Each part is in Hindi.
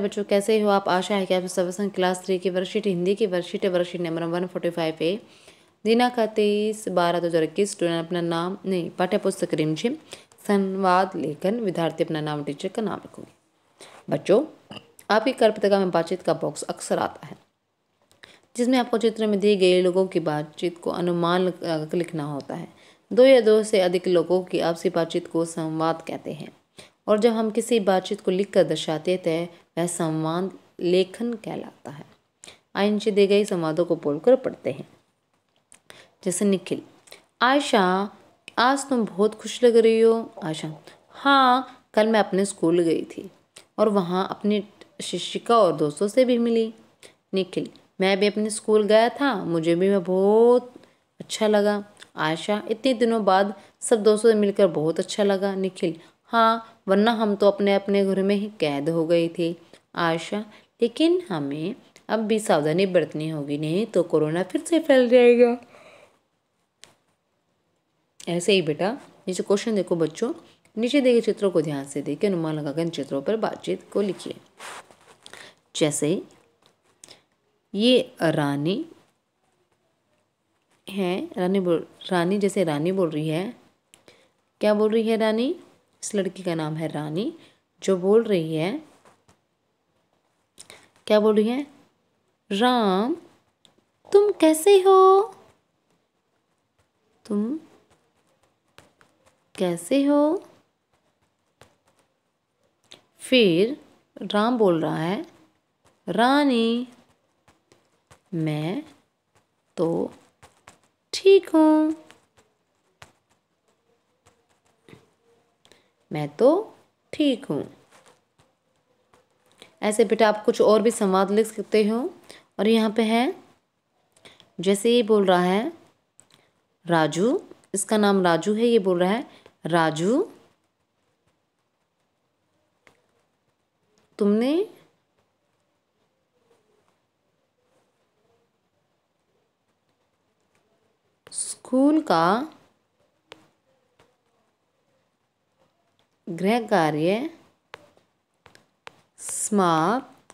बच्चों कैसे हो आप आशा है कि आप सब संग क्लास थ्री की वर्कशीट हिंदी की वर्कशीट है worksheet number one forty five है दिनांक तेईस बारह दो हज़ार इक्कीस स्टूडेंट अपना नाम नहीं पाठ्य पुस्तक रिमझिम संवाद लेखन विद्यार्थी अपना नाम टीचर का नाम रखोगे बच्चों आपकी कर्पतिका में बातचीत का बॉक्स अक्सर आता है जिसमें आपको चित्र में दिए गए लोगों की बातचीत को अनुमान लिखना होता है दो या दो से अधिक लोगों की आपसी बातचीत को संवाद कहते हैं और जब हम किसी बातचीत को लिख कर दर्शाते हैं यह संवाद लेखन कहलाता है आयन नीचे दे गए संवादों को बोलकर पढ़ते हैं जैसे निखिल आयशा आज तुम बहुत खुश लग रही हो आशा हाँ कल मैं अपने स्कूल गई थी और वहाँ अपनी शिक्षिका और दोस्तों से भी मिली निखिल मैं भी अपने स्कूल गया था मुझे भी मैं बहुत अच्छा लगा आशा इतने दिनों बाद सब दोस्तों से मिलकर बहुत अच्छा लगा निखिल हाँ वरना हम तो अपने अपने घर में ही कैद हो गई थी आशा लेकिन हमें अब भी सावधानी बरतनी होगी नहीं तो कोरोना फिर से फैल जाएगा ऐसे ही बेटा नीचे क्वेश्चन देखो बच्चों नीचे देखे चित्रों को ध्यान से देखें अनुमान लगाकर इन चित्रों पर बातचीत को लिखिए जैसे ये रानी है रानी बोल रानी जैसे रानी बोल रही है क्या बोल रही है रानी इस लड़की का नाम है रानी जो बोल रही है क्या बोल रही हैं राम तुम कैसे हो तुम कैसे हो फिर राम बोल रहा है रानी मैं तो ठीक हूँ मैं तो ठीक हूँ ऐसे बेटा आप कुछ और भी संवाद लिख सकते हो और यहाँ पे है जैसे ये बोल रहा है राजू इसका नाम राजू है ये बोल रहा है राजू तुमने स्कूल का गृह कार्य समाप्त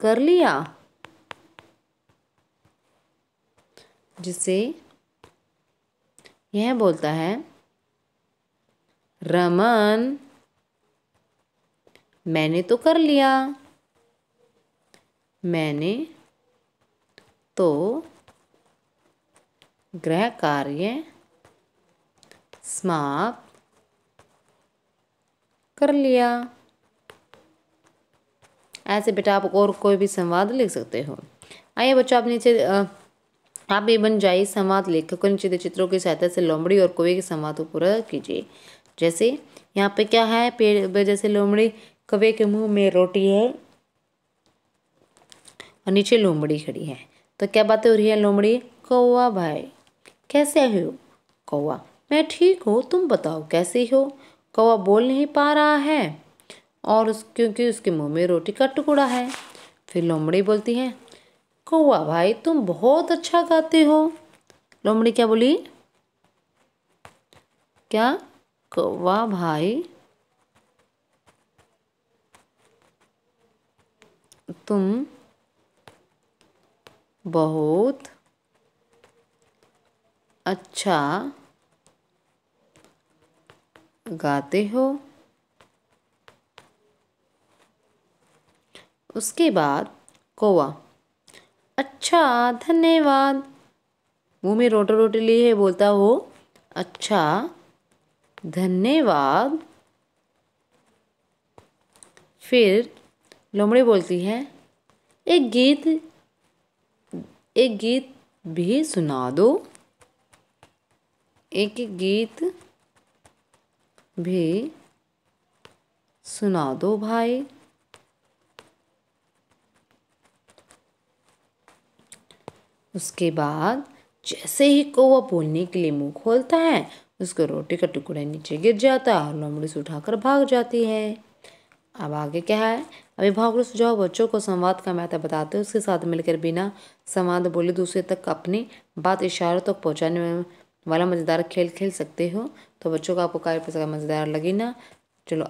कर लिया जिसे यह बोलता है रमन मैंने तो कर लिया मैंने तो गृह कार्य समाप्त कर लिया ऐसे बेटा आप और कोई भी संवाद लिख सकते हो आइए बच्चों आप नीचे आप भी बन जाइए संवाद लेखक को नीचे चित्रों की सहायता से लोमड़ी और कोवे के संवाद को पूरा कीजिए जैसे यहाँ पे क्या है पेड़ जैसे लोमड़ी कवे के मुंह में रोटी है और नीचे लोमड़ी खड़ी है तो क्या बातें हो रही है लोमड़ी कौवा भाई कैसे हो कौवा मैं ठीक हूँ तुम बताओ कैसे हो कौवा बोल नहीं पा रहा है और उस क्योंकि उसके मुंह में रोटी का टुकड़ा है फिर लोमड़ी बोलती है कौआ अच्छा भाई तुम बहुत अच्छा गाते हो लोमड़ी क्या बोली क्या कौआ भाई तुम बहुत अच्छा गाते हो उसके बाद कौवा अच्छा धन्यवाद मुँह में रोटो रोटी लिए बोलता हो अच्छा धन्यवाद फिर लोमड़ी बोलती है एक गीत एक गीत भी सुना दो एक गीत भी सुना दो भाई उसके बाद जैसे ही कौवा बोलने के लिए मुंह खोलता है उसको रोटी का टुकड़ा नीचे गिर जाता है और लोमड़ी से उठाकर भाग जाती है अब आगे क्या है अभी भाग सुझाव बच्चों को संवाद का महत्व बताते हैं उसके साथ मिलकर बिना संवाद बोले दूसरे तक अपनी बात इशारों तक पहुंचाने में वाला मज़ेदार खेल खेल सकते हो तो बच्चों को आपको कार्य पुस्तक मज़ेदार लगे ना चलो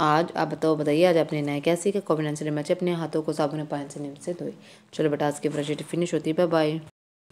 आज आप बताओ बताइए आज आपने नया क्या सीखा कॉम्बिनेशन आंसर अपने हाथों को साबुन पानी से निम से धोए चलो बेटा आज की फ्रेश फिनिश होती है बाय